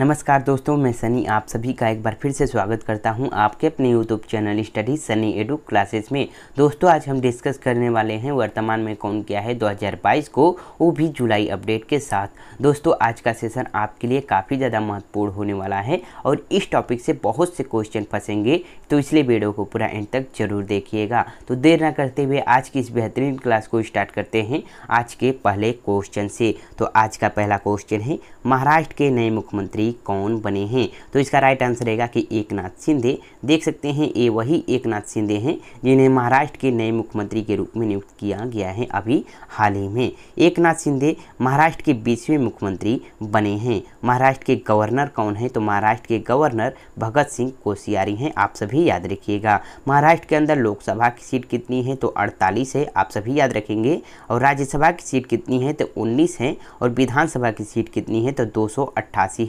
नमस्कार दोस्तों मैं सनी आप सभी का एक बार फिर से स्वागत करता हूं आपके अपने YouTube channel study Sunny edu classes में दोस्तों आज हम डिस्कस करने वाले हैं वर्तमान में कौन क्या है 2022 को वो भी जुलाई अपडेट के साथ दोस्तों आज का सेशन आपके लिए काफ़ी ज़्यादा महत्वपूर्ण होने वाला है और इस टॉपिक से बहुत से क्वेश्चन फंसेंगे तो इसलिए वीडियो को पूरा एंड तक जरूर देखिएगा तो देर ना करते हुए आज की इस बेहतरीन क्लास को स्टार्ट करते हैं आज के पहले क्वेश्चन से तो आज का पहला क्वेश्चन है महाराष्ट्र के नए मुख्यमंत्री मंत्री कौन बने हैं तो इसका राइट आंसर रहेगा कि एकनाथ शिंदे देख सकते हैं ये वही एकनाथ शिंदे हैं जिन्हें महाराष्ट्र के नए मुख्यमंत्री के रूप में नियुक्त किया गया है अभी हाल ही में एकनाथ शिंदे महाराष्ट्र के बीसवें मुख्यमंत्री बने हैं महाराष्ट्र के गवर्नर कौन है तो महाराष्ट्र के गवर्नर भगत सिंह कोशियारी हैं आप सभी याद रखिएगा महाराष्ट्र के अंदर लोकसभा की सीट कितनी है तो अड़तालीस है आप सभी याद रखेंगे और राज्यसभा की सीट कितनी है तो उन्नीस है और विधानसभा की सीट कितनी है तो दो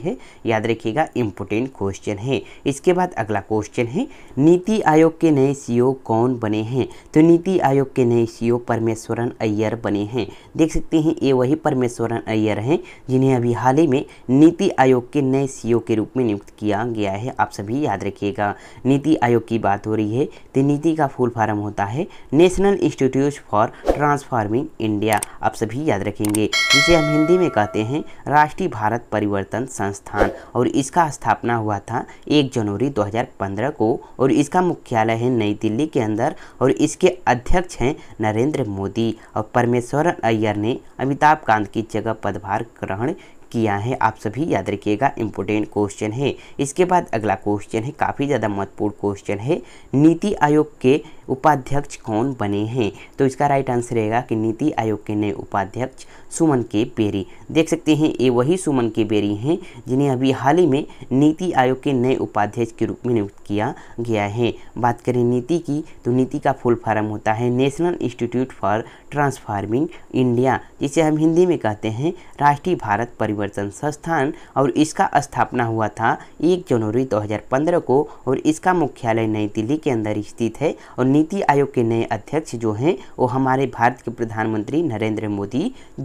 है याद रखिएगा इम्पोर्टेंट क्वेश्चन है इसके बाद अगला क्वेश्चन है नीति आयोग के नए सीईओ e कौन बने हैं तो नीति आयोग के नए सीईओ e परमेश्वरन अय्यर बने हैं देख सकते हैं ये वही परमेश्वरन अय्यर हैं जिन्हें अभी हाल ही में नीति आयोग के नए सी e के रूप में नियुक्त किया गया है आप सभी याद रखिएगा नीति आयोग की बात हो रही है तो नीति का फुल फॉर्म होता है National Institute for Transforming India आप सभी याद रखेंगे जिसे हम हिंदी में कहते हैं राष्ट्रीय भारत परिवर्तन संस्थान संस्थान और इसका स्थापना हुआ था 1 जनवरी 2015 को और इसका मुख्यालय है नई दिल्ली के अंदर और इसके अध्यक्ष हैं नरेंद्र मोदी और परमेश्वर अय्यर ने अमिताभ कांत की जगह पदभार ग्रहण किया है आप सभी याद रखिएगा इम्पोर्टेंट क्वेश्चन है इसके बाद अगला क्वेश्चन है काफ़ी ज़्यादा महत्वपूर्ण क्वेश्चन है नीति आयोग के उपाध्यक्ष कौन बने हैं तो इसका राइट आंसर रहेगा कि नीति आयोग के नए उपाध्यक्ष सुमन के बेरी देख सकते हैं ये वही सुमन के बेरी हैं जिन्हें अभी हाल ही में नीति आयोग के नए उपाध्यक्ष के रूप में नियुक्त किया गया है बात करें नीति की तो नीति का फुल फॉर्म होता है National Institute for Transforming India जिसे हम हिंदी में कहते हैं राष्ट्रीय भारत परिवर्तन संस्थान और इसका स्थापना हुआ था एक जनवरी 2015 को और इसका मुख्यालय नई दिल्ली के अंदर स्थित है और नीति आयोग के नए अध्यक्ष जो हैं वो हमारे भारत के प्रधानमंत्री नरेंद्र मोदी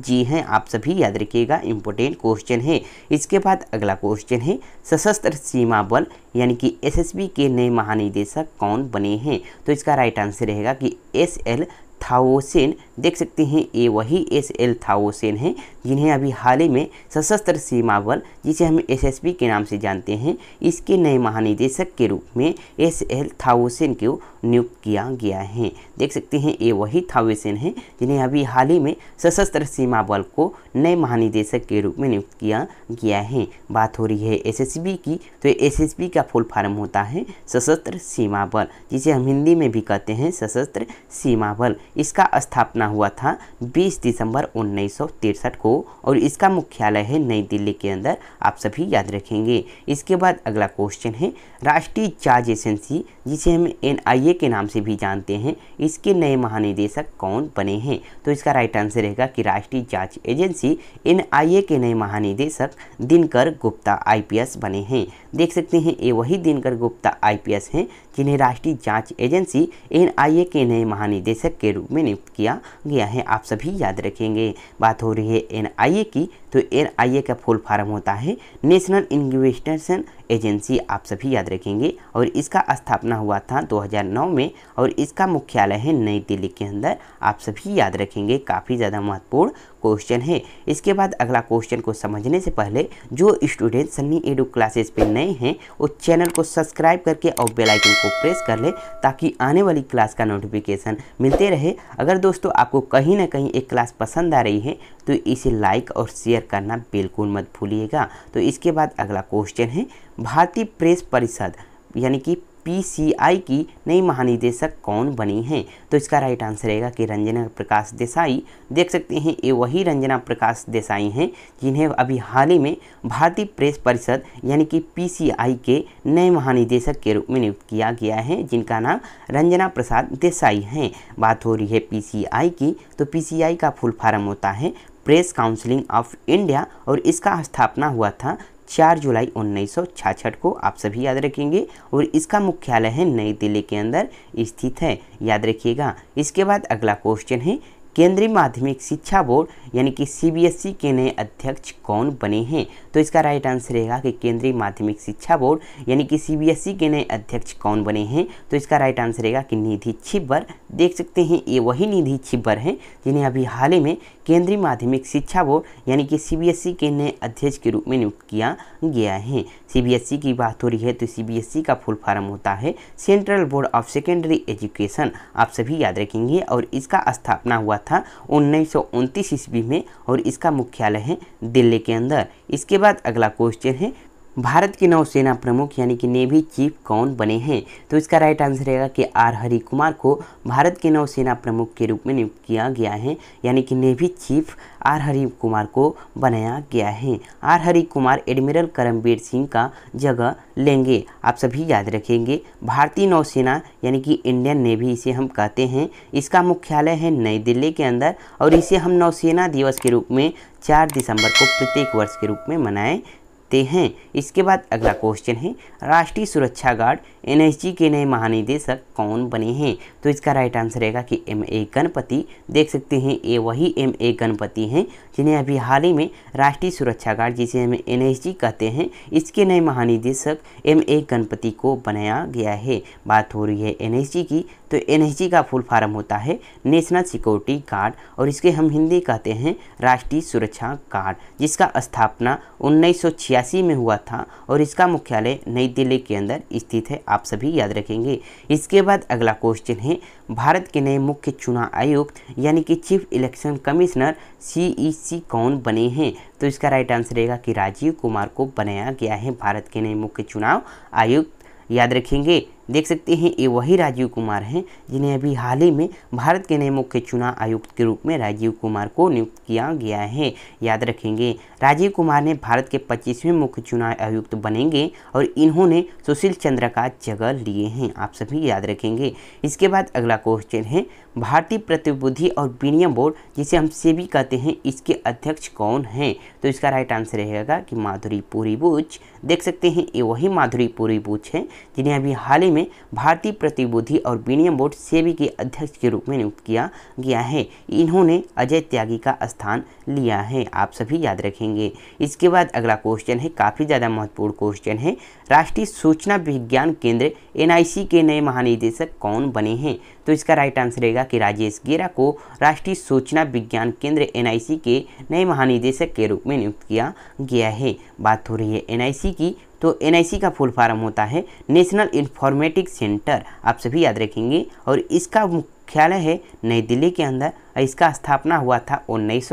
जी हैं आप सभी याद रखिएगा इम्पोर्टेंट क्वेश्चन है इसके बाद अगला क्वेश्चन है सशस्त्र सीमा बल यानी कि एसएसबी के नए महानिदेशक कौन बने हैं तो इसका राइट आंसर रहेगा कि एस एल थाओसेन देख सकते हैं ये वही एस एल थाओसेन हैं जिन्हें अभी हाल ही में सशस्त्र सीमा बल जिसे हम एसएसबी के नाम से जानते हैं इसके नए महानिदेशक के रूप में एस एल थाओसेन को नियुक्त किया गया है देख सकते हैं ये वही थाओसेन हैं जिन्हें अभी हाल ही में सशस्त्र सीमा बल को नए महानिदेशक के रूप में नियुक्त किया गया है बात हो रही है बी की तो बी का फुल फॉर्म होता है सशस्त्र सीमा बल जिसे हम हिंदी में भी कहते हैं सशस्त्र सीमा बल इसका स्थापना हुआ था 20 दिसंबर उन्नीस को और इसका मुख्यालय है नई दिल्ली के अंदर आप सभी याद रखेंगे इसके बाद अगला क्वेश्चन है राष्ट्रीय जांच एजेंसी जिसे हम एनआईए के नाम से भी जानते हैं इसके नए महानिदेशक कौन बने हैं तो इसका राइट आंसर रहेगा कि राष्ट्रीय जाँच एजेंसी एन के नए महानिदेशक दिनकर गुप्ता आई बने हैं देख सकते हैं ये वही दिनकर गुप्ता आई हैं जिन्हें राष्ट्रीय जांच एजेंसी ए के नए महानिदेशक के रूप में नियुक्त किया गया है आप सभी याद रखेंगे बात हो रही है ए की तो ए का फुल फॉर्म होता है नेशनल इन्वेस्टिगेशन एजेंसी आप सभी याद रखेंगे और इसका स्थापना हुआ था 2009 में और इसका मुख्यालय है नई दिल्ली के अंदर आप सभी याद रखेंगे काफ़ी ज़्यादा महत्वपूर्ण क्वेश्चन है इसके बाद अगला क्वेश्चन को समझने से पहले जो स्टूडेंट सन्नी एडू क्लासेस पे नए हैं वो चैनल को सब्सक्राइब करके और बेल आइकन को प्रेस कर ले ताकि आने वाली क्लास का नोटिफिकेशन मिलते रहे अगर दोस्तों आपको कहीं ना कहीं एक क्लास पसंद आ रही है तो इसे लाइक और शेयर करना बिल्कुल मत भूलिएगा तो इसके बाद अगला क्वेश्चन है भारतीय प्रेस परिषद यानी कि पीसीआई की नई महानिदेशक कौन बनी है तो इसका राइट आंसर रहेगा कि रंजना प्रकाश देसाई देख सकते हैं ये वही रंजना प्रकाश देसाई हैं जिन्हें अभी हाल ही में भारतीय प्रेस परिषद यानी कि पीसीआई के नए महानिदेशक के रूप में नियुक्त किया गया है जिनका नाम रंजना प्रसाद देसाई हैं बात हो रही है पीसीआई की तो पी का फुल फार्म होता है प्रेस काउंसिलिंग ऑफ इंडिया और इसका स्थापना हुआ था चार जुलाई उन्नीस को आप सभी याद रखेंगे और इसका मुख्यालय है नई दिल्ली के अंदर स्थित है याद रखिएगा इसके बाद अगला क्वेश्चन है केंद्रीय माध्यमिक शिक्षा बोर्ड यानी कि सीबीएसई e के नए अध्यक्ष कौन बने हैं तो इसका राइट आंसर रहेगा कि केंद्रीय माध्यमिक शिक्षा बोर्ड यानी कि सीबीएसई e के नए अध्यक्ष कौन बने हैं तो इसका राइट आंसर रहेगा कि निधि छिब्बर देख सकते हैं ये वही निधि छिब्बर हैं जिन्हें अभी हाल ही में केंद्रीय माध्यमिक शिक्षा बोर्ड यानी कि सीबीएसई e के नए अध्यक्ष के रूप में नियुक्त किया गया है सीबीएसई e की बात हो रही है तो सीबीएसई e का फुल फॉर्म होता है Central Board of Secondary Education आप सभी याद रखेंगे और इसका स्थापना हुआ था उन्नीस ईस्वी में और इसका मुख्यालय है दिल्ली के अंदर इसके बाद अगला क्वेश्चन है भारत के नौसेना प्रमुख यानी कि नेवी चीफ कौन बने हैं तो इसका राइट आंसर रहेगा कि आर हरि कुमार को भारत के नौसेना प्रमुख के रूप में नियुक्त किया गया है यानी कि navy chief R Hari Kumar को बनाया गया है आर हरि कुमार एडमिरल करमवीर सिंह का जगह लेंगे आप सभी याद रखेंगे भारतीय नौसेना यानी कि इंडियन नेवी इसे हम कहते हैं इसका मुख्यालय है नई दिल्ली के अंदर और इसे हम नौसेना दिवस के रूप में चार दिसंबर को प्रत्येक वर्ष के रूप में मनाए सकते हैं इसके बाद अगला क्वेश्चन है राष्ट्रीय सुरक्षा गार्ड एन के नए महानिदेशक कौन बने हैं तो इसका राइट आंसर रहेगा कि एम ए गणपति देख सकते हैं ये वही एम ए गणपति हैं जिन्हें अभी हाल ही में राष्ट्रीय सुरक्षा गार्ड जिसे हम एन कहते हैं इसके नए महानिदेशक एम ए गणपति को बनाया गया है बात हो रही है एन की तो एन का फुल फार्म होता है नेशनल सिक्योरिटी गार्ड और इसके हम हिंदी कहते हैं राष्ट्रीय सुरक्षा गार्ड जिसका स्थापना उन्नीस छियासी में हुआ था और इसका मुख्यालय नई दिल्ली के अंदर स्थित है आप सभी याद रखेंगे इसके बाद अगला क्वेश्चन है भारत के नए मुख्य चुनाव आयुक्त यानी कि चीफ इलेक्शन कमिश्नर सीईसी कौन बने हैं तो इसका राइट आंसर रहेगा कि राजीव कुमार को बनाया गया है भारत के नए मुख्य चुनाव आयुक्त याद रखेंगे देख सकते हैं ये वही राजीव कुमार हैं जिन्हें अभी हाल ही में भारत के नए मुख्य चुनाव आयुक्त के रूप में राजीव कुमार को नियुक्त किया गया है याद रखेंगे राजीव कुमार ने भारत के 25वें मुख्य चुनाव आयुक्त बनेंगे और इन्होंने सुशील चंद्र का जगह लिए हैं आप सभी याद रखेंगे इसके बाद अगला क्वेश्चन है भारतीय प्रतिबुद्धि और विनियम बोर्ड जिसे हम सेबी कहते हैं इसके अध्यक्ष कौन हैं तो इसका राइट आंसर रहेगा कि माधुरी पूरी बुच देख सकते हैं ये वही माधुरी पूरी बुच हैं जिन्हें अभी हाल ही में भारतीय प्रतिबुद्धि और विनियम बोर्ड सेबी के अध्यक्ष के रूप में नियुक्त किया गया है इन्होंने अजय त्यागी का स्थान लिया है आप सभी याद रखेंगे इसके बाद अगला क्वेश्चन है काफ़ी ज़्यादा महत्वपूर्ण क्वेश्चन है राष्ट्रीय सूचना विज्ञान केंद्र एन के नए महानिदेशक कौन बने हैं तो इसका राइट आंसर रहेगा कि राजेश गेरा को राष्ट्रीय सूचना विज्ञान केंद्र एनआईसी के नए महानिदेशक के रूप में नियुक्त किया गया है बात हो रही है एनआईसी की तो एनआईसी का फुल फॉर्म होता है नेशनल इन्फॉर्मेटिक सेंटर आप सभी याद रखेंगे और इसका मुख्यालय है नई दिल्ली के अंदर और इसका स्थापना हुआ था उन्नीस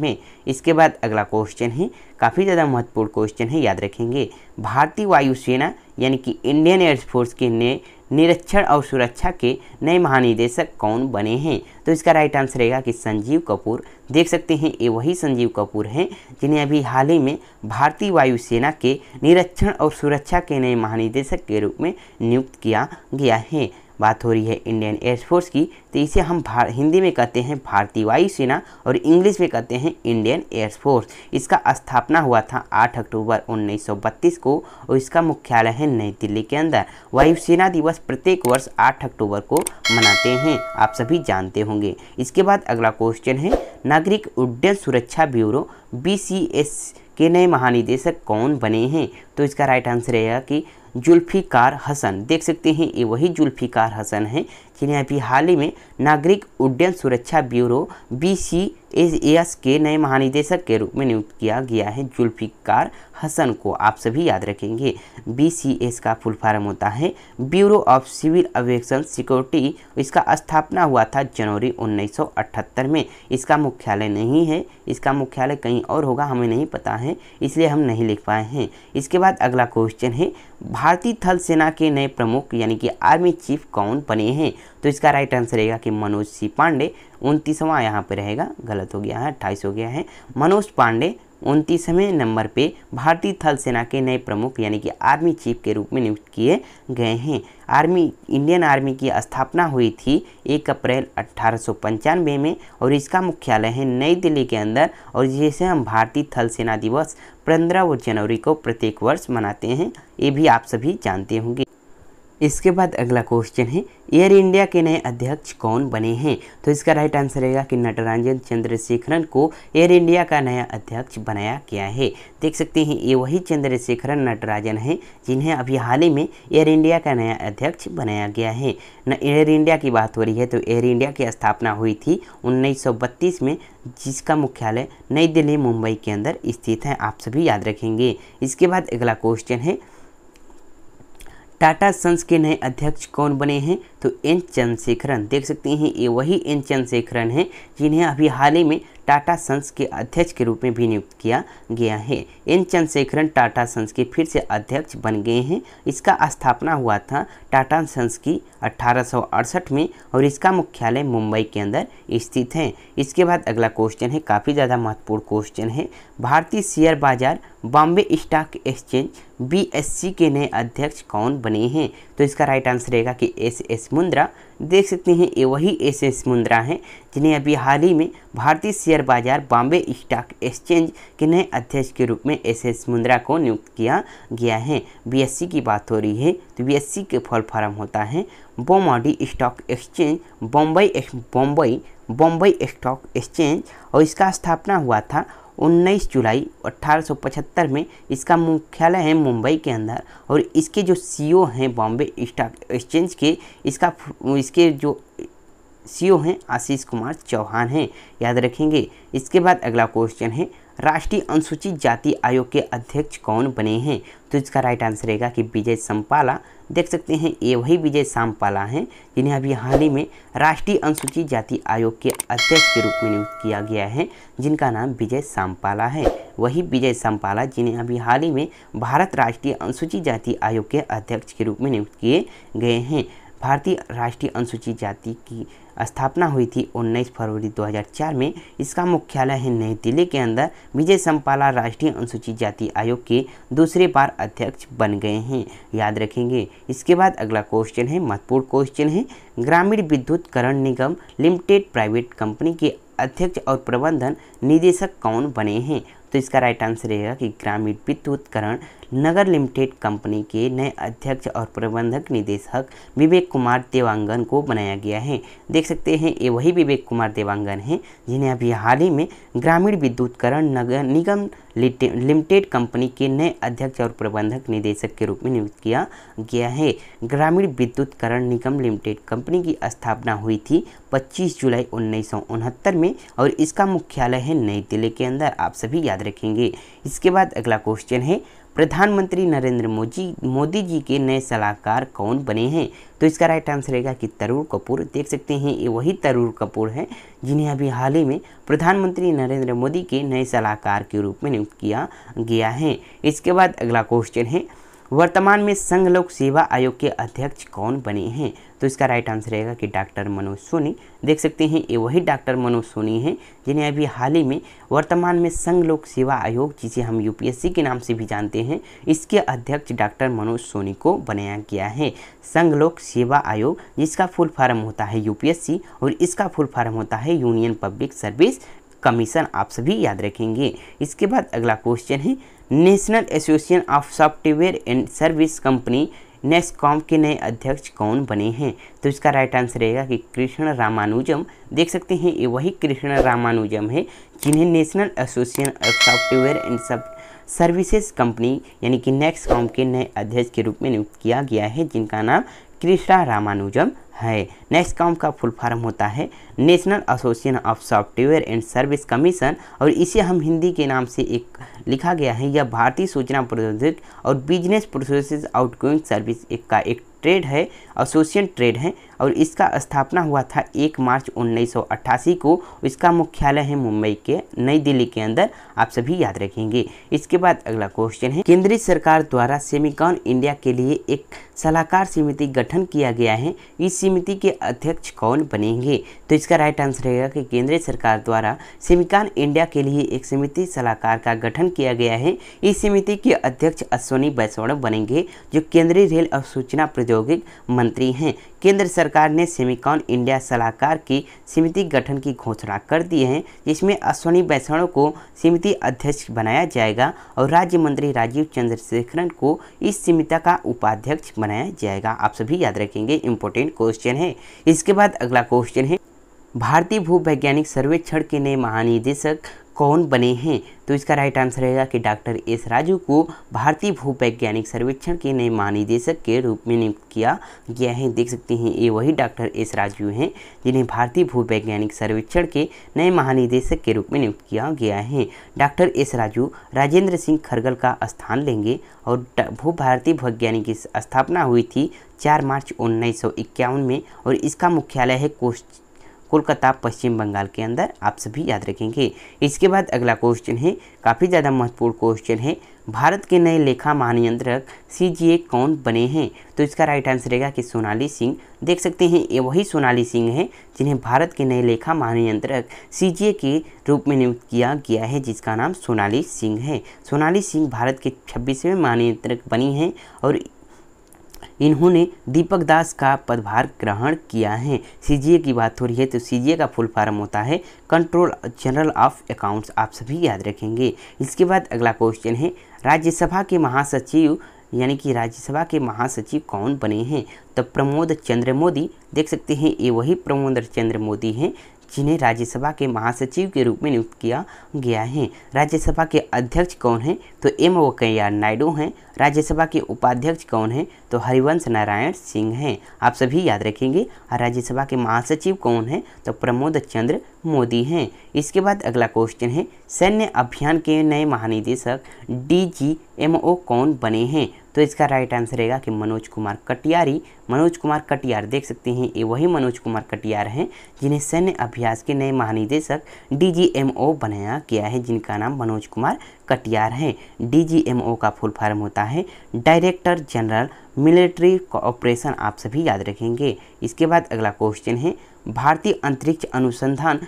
में इसके बाद अगला क्वेश्चन है काफ़ी ज़्यादा महत्वपूर्ण क्वेश्चन है याद रखेंगे भारतीय वायुसेना यानी कि इंडियन एयरफोर्स के ने निरीक्षण और सुरक्षा के नए महानिदेशक कौन बने हैं तो इसका राइट आंसर रहेगा कि संजीव कपूर देख सकते हैं ये वही संजीव कपूर हैं जिन्हें अभी हाल ही में भारतीय वायुसेना के निरीक्षण और सुरक्षा के नए महानिदेशक के रूप में नियुक्त किया गया है बात हो रही है इंडियन एयरफोर्स की तो इसे हम हिंदी में कहते हैं भारतीय वायुसेना और इंग्लिश में कहते हैं इंडियन एयरफोर्स इसका स्थापना हुआ था 8 अक्टूबर 1932 को और इसका मुख्यालय है नई दिल्ली के अंदर वायुसेना दिवस प्रत्येक वर्ष 8 अक्टूबर को मनाते हैं आप सभी जानते होंगे इसके बाद अगला क्वेश्चन है नागरिक उड्डयन सुरक्षा ब्यूरो बी के नए महानिदेशक कौन बने हैं तो इसका राइट आंसर रहेगा कि जुल्फ़िकार हसन देख सकते हैं ये वही जुल्फ़िकार हसन हैं जिन्हें अभी हाल ही में नागरिक उड्डयन सुरक्षा ब्यूरो बी एस के नए महानिदेशक के रूप में नियुक्त किया गया है जुल्फिकार हसन को आप सभी याद रखेंगे बीसीएस का फुल फॉर्म होता है Bureau of Civil Aviation Security इसका स्थापना हुआ था जनवरी 1978 में इसका मुख्यालय नहीं है इसका मुख्यालय कहीं और होगा हमें नहीं पता है इसलिए हम नहीं लिख पाए हैं इसके बाद अगला क्वेश्चन है भारतीय थल सेना के नए प्रमुख यानी कि आर्मी चीफ कौन बने हैं तो इसका राइट आंसर रहेगा कि मनोज सी पांडे उनतीसवां यहाँ पर रहेगा गलत हो गया है अट्ठाईस हो गया है मनोज पांडे उनतीसवें नंबर पे भारतीय थल सेना के नए प्रमुख यानी कि आर्मी चीफ के रूप में नियुक्त किए गए हैं आर्मी इंडियन आर्मी की स्थापना हुई थी एक अप्रैल अट्ठारह में और इसका मुख्यालय है नई दिल्ली के अंदर और जिसे हम भारतीय थल सेना दिवस पंद्रह जनवरी को प्रत्येक वर्ष मनाते हैं ये भी आप सभी जानते होंगे इसके बाद अगला क्वेश्चन है एयर इंडिया के नए अध्यक्ष कौन बने हैं तो इसका राइट आंसर रहेगा कि नटराजन चंद्रशेखरन को एयर इंडिया का नया अध्यक्ष बनाया गया है देख सकते हैं ये वही चंद्रशेखरन नटराजन हैं जिन्हें अभी हाल ही में एयर इंडिया का नया अध्यक्ष बनाया गया है न एयर इंडिया की बात हो रही है तो एयर इंडिया की स्थापना हुई थी उन्नीस में जिसका मुख्यालय नई दिल्ली मुंबई के अंदर स्थित है आप सभी याद रखेंगे इसके बाद अगला क्वेश्चन है टाटा सन्स के नए अध्यक्ष कौन बने हैं तो एन चंद्रशेखरन देख सकते हैं ये वही एन चंद्रशेखरन हैं जिन्हें अभी हाल ही में टाटा सन्स के अध्यक्ष के रूप में भी नियुक्त किया गया है एन चंद्रशेखरन टाटा सन्स के फिर से अध्यक्ष बन गए हैं इसका स्थापना हुआ था टाटा सन्स की अठारह में और इसका मुख्यालय मुंबई के अंदर स्थित है इसके बाद अगला क्वेश्चन है काफ़ी ज़्यादा महत्वपूर्ण क्वेश्चन है भारतीय शेयर बाजार बॉम्बे स्टॉक एक्सचेंज बी के नए अध्यक्ष कौन बने हैं तो इसका राइट आंसर रहेगा कि एस एस मुद्रा देख सकते हैं ये वही ऐसे मुद्रा हैं जिन्हें अभी हाल ही में भारतीय शेयर बाजार बॉम्बे स्टॉक एक्सचेंज के नए अध्यक्ष के रूप में ऐसे मुद्रा को नियुक्त किया गया है बीएससी की बात हो रही है तो बीएससी के फॉल फार्म होता है Bombay Stock Exchange Bombay Bombay Bombay Stock Exchange और इसका स्थापना हुआ था 19 जुलाई अट्ठारह में इसका मुख्यालय है मुंबई के अंदर और इसके जो सीईओ हैं बॉम्बे स्टॉक एक्सचेंज के इसका इसके जो सीईओ हैं आशीष कुमार चौहान हैं याद रखेंगे इसके बाद अगला क्वेश्चन है राष्ट्रीय अनुसूचित जाति आयोग के अध्यक्ष कौन बने हैं तो इसका राइट आंसर रहेगा कि विजय सम्पाला देख सकते हैं ये वही विजय साम्पाला हैं जिन्हें अभी हाल ही में राष्ट्रीय अनुसूचित जाति आयोग के अध्यक्ष के रूप में नियुक्त किया गया है जिनका नाम विजय साम्पाला है वही विजय सम्पाला जिन्हें अभी हाल ही में भारत राष्ट्रीय अनुसूचित जाति आयोग के अध्यक्ष के रूप में नियुक्त किए गए हैं भारतीय राष्ट्रीय अनुसूचित जाति की स्थापना हुई थी 19 फरवरी 2004 में इसका मुख्यालय है नई दिल्ली के अंदर विजय संपाला राष्ट्रीय अनुसूचित जाति आयोग के दूसरे बार अध्यक्ष बन गए हैं याद रखेंगे इसके बाद अगला क्वेश्चन है महत्वपूर्ण क्वेश्चन है ग्रामीण विद्युतकरण निगम लिमिटेड प्राइवेट कंपनी के अध्यक्ष और प्रबंधन निदेशक कौन बने हैं तो इसका राइट आंसर रहेगा कि ग्रामीण विद्युतकरण नगर लिमिटेड कंपनी के नए अध्यक्ष और प्रबंधक निदेशक विवेक कुमार देवांगन को बनाया गया है देख सकते हैं ये वही विवेक कुमार देवांगन हैं जिन्हें अभी हाल ही में ग्रामीण विद्युतकरण नगर निगम लिमिटेड कंपनी के नए अध्यक्ष और प्रबंधक निदेशक के रूप में नियुक्त किया गया है ग्रामीण विद्युतकरण निगम लिमिटेड कंपनी की स्थापना हुई थी 25 जुलाई उन्नीस में और इसका मुख्यालय है नई दिल्ली के अंदर आप सभी याद रखेंगे इसके बाद अगला क्वेश्चन है प्रधानमंत्री नरेंद्र मोदी मोदी जी के नए सलाहकार कौन बने हैं तो इसका राइट आंसर रहेगा कि तरुण कपूर देख सकते हैं ये वही तरुण कपूर हैं जिन्हें अभी हाल ही में प्रधानमंत्री नरेंद्र मोदी के नए सलाहकार के रूप में नियुक्त किया गया है इसके बाद अगला क्वेश्चन है वर्तमान में संघ लोक सेवा आयोग के अध्यक्ष कौन बने हैं तो इसका राइट आंसर रहेगा कि डॉक्टर मनोज सोनी देख सकते हैं ये वही डॉक्टर मनोज सोनी हैं जिन्हें अभी हाल ही में वर्तमान में संघ लोक सेवा आयोग जिसे हम यूपीएससी के नाम से भी जानते हैं इसके अध्यक्ष डॉक्टर मनोज सोनी को बनाया गया है संघ लोक सेवा आयोग जिसका फुल फॉर्म होता है यू और इसका फुल फॉर्म होता है यूनियन पब्लिक सर्विस कमीशन आप सभी याद रखेंगे इसके बाद अगला क्वेश्चन है National Association of Software and Service Company NASSCOM के नए अध्यक्ष कौन बने हैं तो इसका राइट आंसर रहेगा कि कृष्ण रामानुजम देख सकते हैं ये वही कृष्ण रामानुजम है जिन्हें National Association of Software and sub services company यानी कि नेक्स्ट कॉम के नए अध्यक्ष के रूप में नियुक्त किया गया है जिनका नाम कृष्णा रामानुजम है नेक्स्ट काम का फुल फॉर्म होता है National Association of Software and Service Commission और इसे हम हिंदी के नाम से एक लिखा गया है यह भारतीय सूचना प्रौद्योगिक और बिजनेस प्रोसेस आउटगोइंग सर्विस एक का एक ट्रेड है एसोसिएशन ट्रेड है और इसका स्थापना हुआ था 1 मार्च 1988 को इसका मुख्यालय है मुंबई के नई दिल्ली के अंदर आप सभी याद रखेंगे इसके बाद अगला क्वेश्चन है केंद्रीय सरकार द्वारा सेमिकॉन इंडिया के लिए एक सलाहकार समिति गठन किया गया है इस समिति के अध्यक्ष कौन बनेंगे तो इसका राइट आंसर रहेगा कि केंद्रीय सरकार द्वारा सेमिकॉन इंडिया के लिए एक समिति सलाहकार का गठन किया गया है इस समिति के अध्यक्ष अश्वनी बैसवण बनेंगे जो केंद्रीय रेल और सूचना प्रौद्योगिक मंत्री हैं केंद्र सरकार ने सेमिकॉन इंडिया सलाहकार की समिति गठन की घोषणा कर दी है जिसमें अश्वनी वैष्णव को समिति अध्यक्ष बनाया जाएगा और राज्य मंत्री राजीव चंद्रशेखरन को इस समिति का उपाध्यक्ष बनाया जाएगा आप सभी याद रखेंगे इम्पोर्टेंट क्वेश्चन है इसके बाद अगला क्वेश्चन है भारतीय भूवैज्ञानिक सर्वेक्षण के नए महानिदेशक कौन बने हैं तो इसका राइट आंसर रहेगा कि डॉक्टर एस राजू को भारतीय भूवैज्ञानिक सर्वेक्षण के नए महानिदेशक के रूप में नियुक्त किया गया है देख सकते हैं ये वही डॉक्टर एस राजू हैं जिन्हें भारतीय भूवैज्ञानिक सर्वेक्षण के नए महानिदेशक के रूप में नियुक्त किया गया है डॉक्टर एस राजू राजेंद्र सिंह खरगल का स्थान लेंगे और भू भारतीय वैज्ञानिक की स्थापना हुई थी चार मार्च उन्नीस में और इसका मुख्यालय है कोस्ट कोलकाता पश्चिम बंगाल के अंदर आप सभी याद रखेंगे इसके बाद अगला क्वेश्चन है काफ़ी ज़्यादा महत्वपूर्ण क्वेश्चन है भारत के नए लेखा महानियंत्रक सी कौन बने हैं तो इसका राइट आंसर रहेगा कि सोनाली सिंह देख सकते हैं ये वही सोनाली सिंह हैं जिन्हें भारत के नए लेखा महानियंत्रक सी के रूप में नियुक्त किया गया है जिसका नाम सोनाली सिंह है सोनाली सिंह भारत के छब्बीसवें महानियंत्रक बनी हैं और इन्होंने दीपक दास का पदभार ग्रहण किया है सीजीए की बात हो रही है तो सीजीए का फुल फॉर्म होता है कंट्रोल जनरल ऑफ अकाउंट्स आप सभी याद रखेंगे इसके बाद अगला क्वेश्चन है राज्यसभा के महासचिव यानी कि राज्यसभा के महासचिव कौन बने हैं तो प्रमोद चंद्र मोदी देख सकते हैं ये वही प्रमोद चंद्र मोदी हैं जिन्हें राज्यसभा के महासचिव के रूप में नियुक्त किया गया है राज्यसभा के अध्यक्ष कौन हैं तो एम वेंकैया नायडू हैं राज्यसभा के उपाध्यक्ष कौन हैं तो हरिवंश नारायण सिंह हैं आप सभी याद रखेंगे और राज्यसभा के महासचिव कौन हैं तो प्रमोद चंद्र मोदी हैं इसके बाद अगला क्वेश्चन है सैन्य अभियान के नए महानिदेशक डी जी एम ओ कौन बने हैं तो इसका राइट आंसर रहेगा कि मनोज कुमार कटियारी मनोज कुमार कटियार देख सकते हैं ये वही मनोज कुमार कटियार हैं जिन्हें सैन्य अभ्यास के नए महानिदेशक डीजीएमओ बनाया गया है जिनका नाम मनोज कुमार कटियार हैं डीजीएमओ का फुल फॉर्म होता है डायरेक्टर जनरल मिलिट्री ऑपरेशन आप सभी याद रखेंगे इसके बाद अगला क्वेश्चन है भारतीय अंतरिक्ष अनुसंधान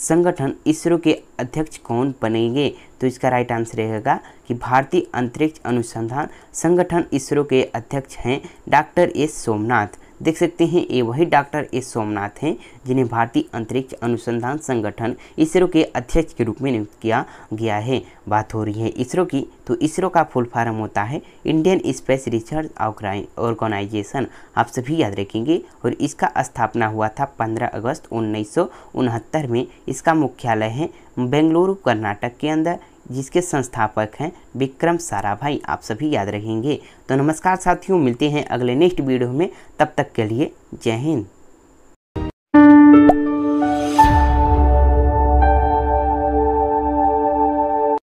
संगठन इसरो के अध्यक्ष कौन बनेंगे तो इसका राइट आंसर रहेगा कि भारतीय अंतरिक्ष अनुसंधान संगठन इसरो के अध्यक्ष हैं डॉक्टर एस सोमनाथ देख सकते हैं ये वही डॉक्टर एस सोमनाथ हैं जिन्हें भारतीय अंतरिक्ष अनुसंधान संगठन इसरो के अध्यक्ष के रूप में नियुक्त किया गया है बात हो रही है इसरो की तो इसरो का फुल फॉर्म होता है इंडियन स्पेस रिसर्च ऑर्गेनाइजेशन आप सभी याद रखेंगे और इसका स्थापना हुआ था 15 अगस्त उन्नीस में इसका मुख्यालय है बेंगलुरु कर्नाटक के अंदर जिसके संस्थापक हैं विक्रम साराभाई आप सभी याद रखेंगे तो नमस्कार साथियों मिलते हैं अगले नेक्स्ट वीडियो में तब तक के लिए जय हिंद